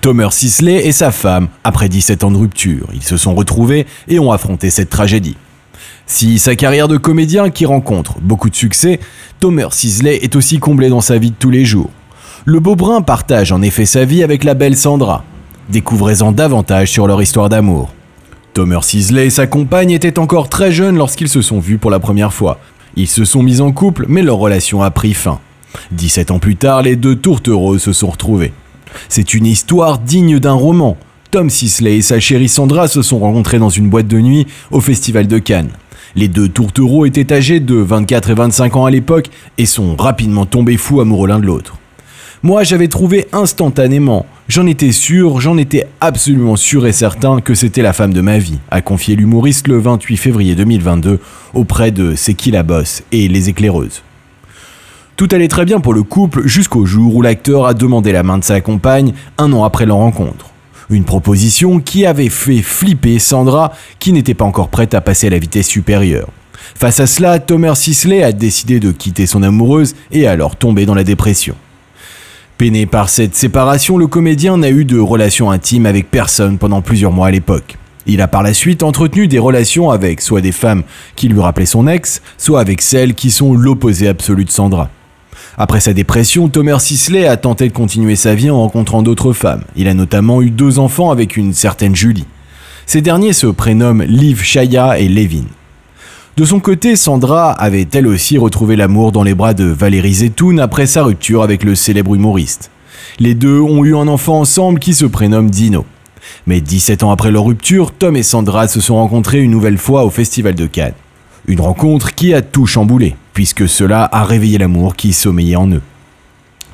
Thomas Sisley et sa femme, après 17 ans de rupture, ils se sont retrouvés et ont affronté cette tragédie. Si sa carrière de comédien qui rencontre beaucoup de succès, Thomas Sisley est aussi comblé dans sa vie de tous les jours. Le beau brun partage en effet sa vie avec la belle Sandra. Découvrez-en davantage sur leur histoire d'amour. Thomas Sisley et sa compagne étaient encore très jeunes lorsqu'ils se sont vus pour la première fois. Ils se sont mis en couple, mais leur relation a pris fin. 17 ans plus tard, les deux tourtereaux se sont retrouvés. C'est une histoire digne d'un roman. Tom Sisley et sa chérie Sandra se sont rencontrés dans une boîte de nuit au Festival de Cannes. Les deux tourtereaux étaient âgés de 24 et 25 ans à l'époque et sont rapidement tombés fous amoureux l'un de l'autre. Moi, j'avais trouvé instantanément, j'en étais sûr, j'en étais absolument sûr et certain que c'était la femme de ma vie, a confié l'humoriste le 28 février 2022 auprès de C'est qui la bosse et les éclaireuses. Tout allait très bien pour le couple jusqu'au jour où l'acteur a demandé la main de sa compagne un an après leur rencontre. Une proposition qui avait fait flipper Sandra, qui n'était pas encore prête à passer à la vitesse supérieure. Face à cela, Thomas Sisley a décidé de quitter son amoureuse et alors tombé dans la dépression. Peiné par cette séparation, le comédien n'a eu de relations intimes avec personne pendant plusieurs mois à l'époque. Il a par la suite entretenu des relations avec soit des femmes qui lui rappelaient son ex, soit avec celles qui sont l'opposé absolu de Sandra. Après sa dépression, Thomas Sisley a tenté de continuer sa vie en rencontrant d'autres femmes. Il a notamment eu deux enfants avec une certaine Julie. Ces derniers se prénomment Liv Shaya et Levin. De son côté, Sandra avait elle aussi retrouvé l'amour dans les bras de Valérie Zetoun après sa rupture avec le célèbre humoriste. Les deux ont eu un enfant ensemble qui se prénomme Dino. Mais 17 ans après leur rupture, Tom et Sandra se sont rencontrés une nouvelle fois au Festival de Cannes. Une rencontre qui a tout chamboulé, puisque cela a réveillé l'amour qui sommeillait en eux.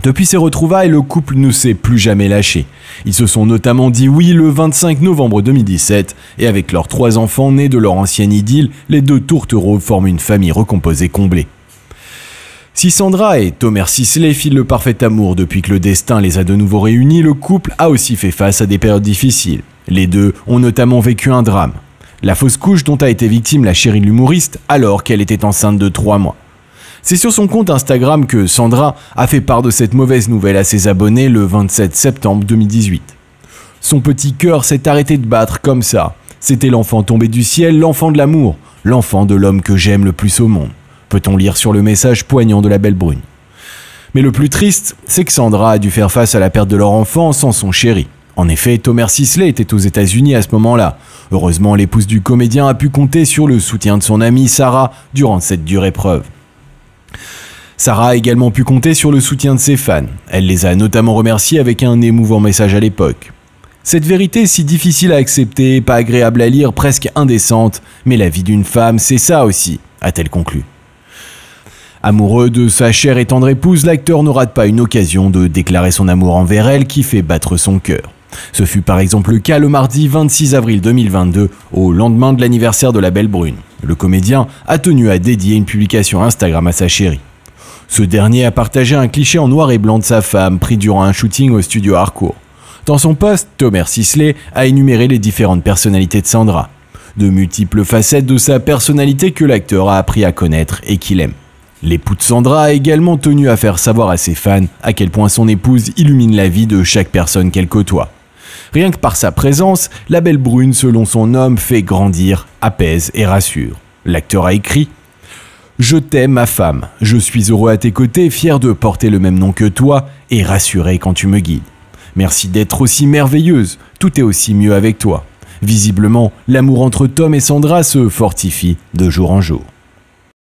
Depuis ces retrouvailles, le couple ne s'est plus jamais lâché. Ils se sont notamment dit oui le 25 novembre 2017, et avec leurs trois enfants nés de leur ancienne idylle, les deux tourtereaux forment une famille recomposée comblée. Si Sandra et Thomas Sisley filent le parfait amour depuis que le destin les a de nouveau réunis, le couple a aussi fait face à des périodes difficiles. Les deux ont notamment vécu un drame, la fausse couche dont a été victime la chérie de l'humoriste alors qu'elle était enceinte de 3 mois. C'est sur son compte Instagram que Sandra a fait part de cette mauvaise nouvelle à ses abonnés le 27 septembre 2018. Son petit cœur s'est arrêté de battre comme ça. C'était l'enfant tombé du ciel, l'enfant de l'amour, l'enfant de l'homme que j'aime le plus au monde. Peut-on lire sur le message poignant de la belle brune. Mais le plus triste, c'est que Sandra a dû faire face à la perte de leur enfant sans son chéri. En effet, Thomas Sisley était aux États-Unis à ce moment-là. Heureusement, l'épouse du comédien a pu compter sur le soutien de son amie Sarah durant cette dure épreuve. Sarah a également pu compter sur le soutien de ses fans. Elle les a notamment remerciés avec un émouvant message à l'époque. Cette vérité si difficile à accepter, pas agréable à lire, presque indécente, mais la vie d'une femme, c'est ça aussi, a-t-elle conclu. Amoureux de sa chère et tendre épouse, l'acteur n'aura pas une occasion de déclarer son amour envers elle qui fait battre son cœur. Ce fut par exemple le cas le mardi 26 avril 2022, au lendemain de l'anniversaire de la Belle Brune. Le comédien a tenu à dédier une publication Instagram à sa chérie. Ce dernier a partagé un cliché en noir et blanc de sa femme pris durant un shooting au studio Harcourt. Dans son poste, Thomas Sisley a énuméré les différentes personnalités de Sandra, de multiples facettes de sa personnalité que l'acteur a appris à connaître et qu'il aime. L'époux de Sandra a également tenu à faire savoir à ses fans à quel point son épouse illumine la vie de chaque personne qu'elle côtoie. Rien que par sa présence, la belle brune, selon son homme, fait grandir, apaise et rassure. L'acteur a écrit Je t'aime, ma femme, je suis heureux à tes côtés, fier de porter le même nom que toi et rassuré quand tu me guides. Merci d'être aussi merveilleuse, tout est aussi mieux avec toi. Visiblement, l'amour entre Tom et Sandra se fortifie de jour en jour.